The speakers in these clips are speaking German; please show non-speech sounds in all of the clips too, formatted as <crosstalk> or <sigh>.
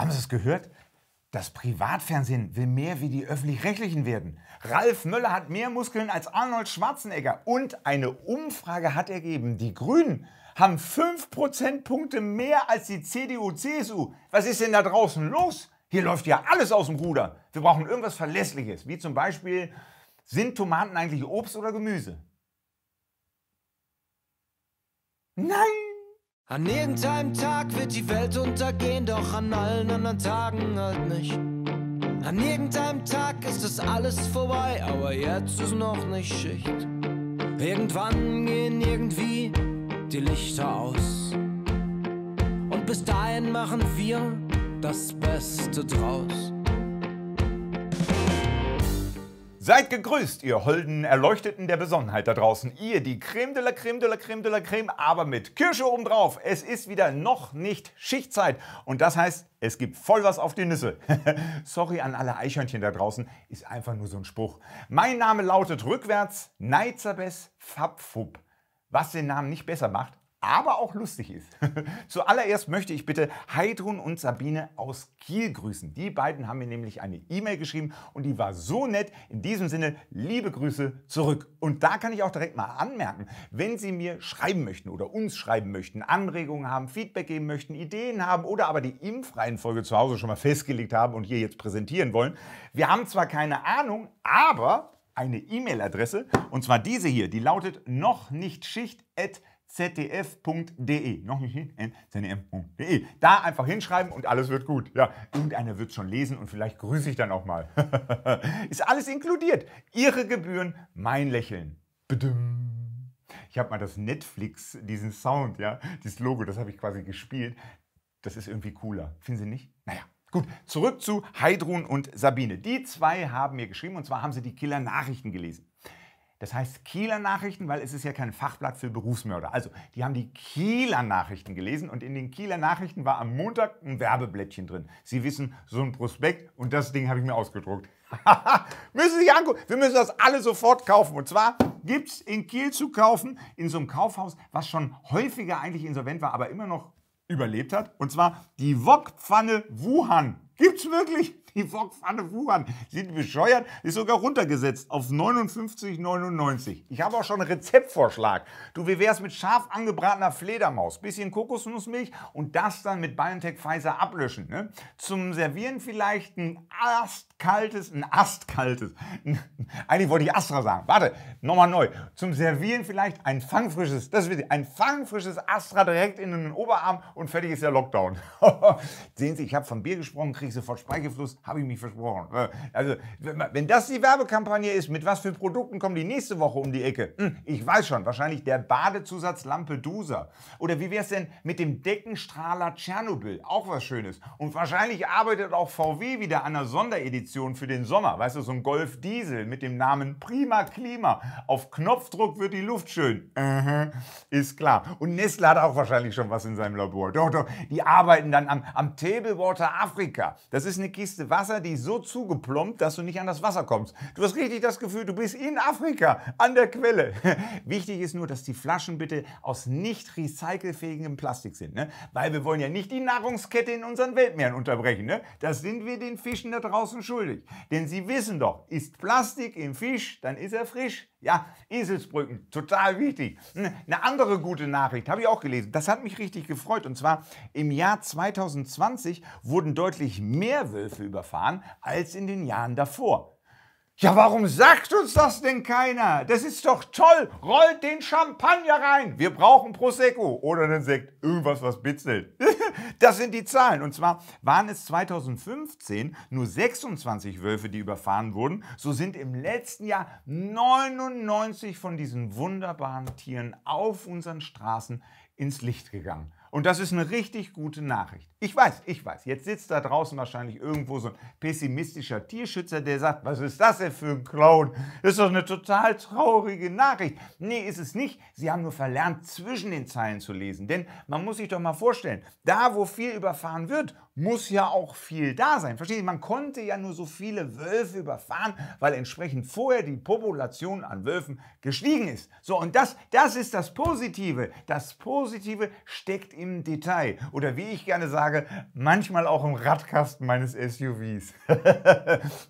Haben Sie es gehört? Das Privatfernsehen will mehr wie die öffentlich-rechtlichen werden. Ralf Möller hat mehr Muskeln als Arnold Schwarzenegger. Und eine Umfrage hat ergeben, die Grünen haben 5 Prozentpunkte mehr als die CDU, CSU. Was ist denn da draußen los? Hier läuft ja alles aus dem Ruder. Wir brauchen irgendwas Verlässliches, wie zum Beispiel, sind Tomaten eigentlich Obst oder Gemüse? Nein! An irgendeinem Tag wird die Welt untergehen, doch an allen anderen Tagen halt nicht. An irgendeinem Tag ist es alles vorbei, aber jetzt ist noch nicht Schicht. Irgendwann gehen irgendwie die Lichter aus. Und bis dahin machen wir das Beste draus. Seid gegrüßt, ihr holden Erleuchteten der Besonnenheit da draußen. Ihr, die Creme de la Creme de la Creme de la Creme, aber mit Kirsche obendrauf. Es ist wieder noch nicht Schichtzeit. Und das heißt, es gibt voll was auf die Nüsse. <laughs> Sorry an alle Eichhörnchen da draußen, ist einfach nur so ein Spruch. Mein Name lautet rückwärts Neizabes Fabfub. Was den Namen nicht besser macht, aber auch lustig ist. <laughs> Zuallererst möchte ich bitte Heidrun und Sabine aus Kiel grüßen. Die beiden haben mir nämlich eine E-Mail geschrieben und die war so nett. In diesem Sinne, liebe Grüße zurück. Und da kann ich auch direkt mal anmerken, wenn Sie mir schreiben möchten oder uns schreiben möchten, Anregungen haben, Feedback geben möchten, Ideen haben oder aber die Impfreihenfolge zu Hause schon mal festgelegt haben und hier jetzt präsentieren wollen. Wir haben zwar keine Ahnung, aber eine E-Mail-Adresse und zwar diese hier, die lautet noch nicht Schicht zdf.de. Noch nicht hin? zdf.de. Da einfach hinschreiben und alles wird gut. Ja, irgendeiner wird es schon lesen und vielleicht grüße ich dann auch mal. <laughs> Ist alles inkludiert. Ihre Gebühren, mein Lächeln. Bedüm. Ich habe mal das Netflix, diesen Sound, ja, dieses Logo, das habe ich quasi gespielt. Das ist irgendwie cooler. Finden Sie nicht? Naja. Gut, zurück zu Heidrun und Sabine. Die zwei haben mir geschrieben und zwar haben sie die Killer Nachrichten gelesen. Das heißt Kieler Nachrichten, weil es ist ja kein Fachblatt für Berufsmörder. Also, die haben die Kieler Nachrichten gelesen und in den Kieler Nachrichten war am Montag ein Werbeblättchen drin. Sie wissen, so ein Prospekt und das Ding habe ich mir ausgedruckt. <laughs> müssen Sie sich angucken. Wir müssen das alle sofort kaufen. Und zwar gibt es in Kiel zu kaufen, in so einem Kaufhaus, was schon häufiger eigentlich insolvent war, aber immer noch überlebt hat. Und zwar die Wokpfanne Wuhan. Gibt's wirklich? Die Wokpfanne Wuhan sind bescheuert, ist sogar runtergesetzt auf 59,99. Ich habe auch schon einen Rezeptvorschlag. Du, wie wär's mit scharf angebratener Fledermaus, bisschen Kokosnussmilch und das dann mit BioNTech Pfizer ablöschen. Ne? Zum Servieren vielleicht ein astkaltes, ein astkaltes, eigentlich wollte ich Astra sagen, warte, nochmal neu. Zum Servieren vielleicht ein fangfrisches, das ist ein fangfrisches Astra direkt in den Oberarm und fertig ist der Lockdown. <laughs> Sehen Sie, ich habe von Bier gesprochen, kriege ich sofort Speichelfluss, habe ich mich versprochen. Äh, also, wenn das die Werbekampagne ist, mit was für Produkten kommen die nächste Woche um die Ecke? Hm, ich weiß schon, wahrscheinlich der Badezusatz Lampedusa. Oder wie wäre es denn mit dem Deckenstrahler Tschernobyl? Auch was Schönes. Und wahrscheinlich arbeitet auch VW wieder an einer Sonderedition für den Sommer. Weißt du, so ein Golf Diesel mit dem Namen Prima Klima. Auf Knopfdruck wird die Luft schön. ist klar. Und Nestle hat auch wahrscheinlich schon was in seinem Labor. Doch, doch, die arbeiten dann am, am Tablewater Afrika. Das ist eine Kiste Wasser, die ist so zugeplombt, dass du nicht an das Wasser kommst. Du hast richtig das Gefühl, du bist in Afrika, an der Quelle. <laughs> Wichtig ist nur, dass die Flaschen bitte aus nicht recycelfähigem Plastik sind. Ne? Weil wir wollen ja nicht die Nahrungskette in unseren Weltmeeren unterbrechen. Ne? Das sind wir den Fischen da draußen schuldig. Denn sie wissen doch, ist Plastik im Fisch, dann ist er frisch. Ja, Eselsbrücken, total wichtig. Hm, eine andere gute Nachricht habe ich auch gelesen. Das hat mich richtig gefreut. Und zwar im Jahr 2020 wurden deutlich mehr Wölfe überfahren als in den Jahren davor. Ja, warum sagt uns das denn keiner? Das ist doch toll. Rollt den Champagner rein. Wir brauchen Prosecco oder einen Sekt. Irgendwas, was bitzelt. <laughs> das sind die Zahlen. Und zwar waren es 2015 nur 26 Wölfe, die überfahren wurden. So sind im letzten Jahr 99 von diesen wunderbaren Tieren auf unseren Straßen ins Licht gegangen. Und das ist eine richtig gute Nachricht. Ich weiß, ich weiß. Jetzt sitzt da draußen wahrscheinlich irgendwo so ein pessimistischer Tierschützer, der sagt, was ist das denn für ein Clown? Das ist doch eine total traurige Nachricht. Nee, ist es nicht. Sie haben nur verlernt, zwischen den Zeilen zu lesen. Denn man muss sich doch mal vorstellen, da wo viel überfahren wird, muss ja auch viel da sein. Verstehen Sie, man konnte ja nur so viele Wölfe überfahren, weil entsprechend vorher die Population an Wölfen gestiegen ist. So, und das, das ist das Positive. Das Positive steckt im Detail oder wie ich gerne sage, manchmal auch im Radkasten meines SUVs. <laughs>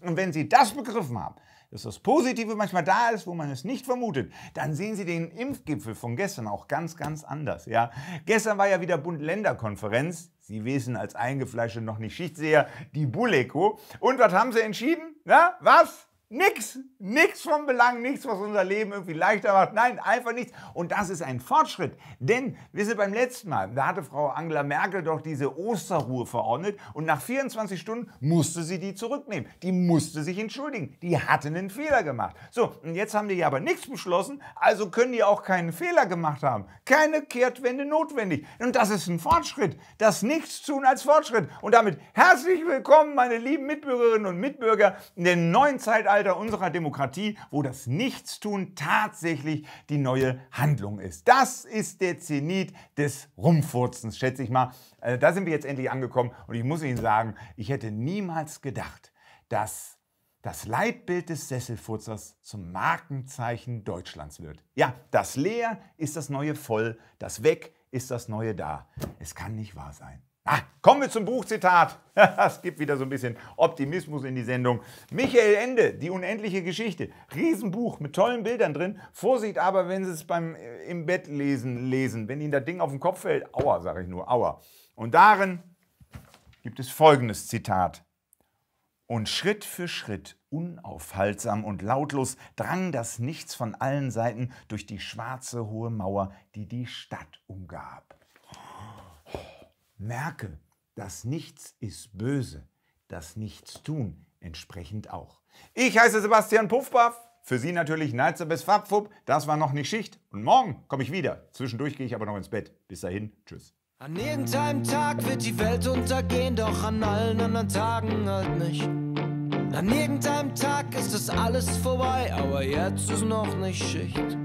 und wenn Sie das begriffen haben, dass das Positive manchmal da ist, wo man es nicht vermutet, dann sehen Sie den Impfgipfel von gestern auch ganz, ganz anders. Ja? Gestern war ja wieder Bund-Länder-Konferenz. Sie wissen als Eingefleischte noch nicht Schichtseher, die Buleko. Und was haben Sie entschieden? Na, was? Nichts, nichts von Belang, nichts, was unser Leben irgendwie leichter macht. Nein, einfach nichts. Und das ist ein Fortschritt. Denn, wisst ihr, beim letzten Mal, da hatte Frau Angela Merkel doch diese Osterruhe verordnet und nach 24 Stunden musste sie die zurücknehmen. Die musste sich entschuldigen. Die hatte einen Fehler gemacht. So, und jetzt haben die ja aber nichts beschlossen, also können die auch keinen Fehler gemacht haben. Keine Kehrtwende notwendig. Und das ist ein Fortschritt. Das Nichts tun als Fortschritt. Und damit herzlich willkommen, meine lieben Mitbürgerinnen und Mitbürger, in der neuen Zeitalter Zeitalter unserer Demokratie, wo das Nichtstun tatsächlich die neue Handlung ist. Das ist der Zenit des Rumfurzens, schätze ich mal. Äh, da sind wir jetzt endlich angekommen und ich muss Ihnen sagen, ich hätte niemals gedacht, dass das Leitbild des Sesselfurzers zum Markenzeichen Deutschlands wird. Ja, das Leer ist das neue Voll, das Weg ist das neue Da. Es kann nicht wahr sein. Ah, kommen wir zum Buchzitat. Das <laughs> gibt wieder so ein bisschen Optimismus in die Sendung. Michael Ende, die unendliche Geschichte. Riesenbuch mit tollen Bildern drin. Vorsicht aber, wenn Sie es beim äh, im Bett lesen, lesen, wenn Ihnen das Ding auf den Kopf fällt. Aua, sage ich nur, aua. Und darin gibt es folgendes Zitat. Und Schritt für Schritt, unaufhaltsam und lautlos, drang das Nichts von allen Seiten durch die schwarze hohe Mauer, die die Stadt umgab. Merke, das Nichts ist böse, das Nichtstun entsprechend auch. Ich heiße Sebastian Puffpaff. Für Sie natürlich Neize bis Fabfub. Das war noch nicht Schicht. Und morgen komme ich wieder. Zwischendurch gehe ich aber noch ins Bett. Bis dahin, tschüss. An irgendeinem Tag wird die Welt untergehen, doch an allen anderen Tagen halt nicht. An irgendeinem Tag ist es alles vorbei, aber jetzt ist noch nicht Schicht.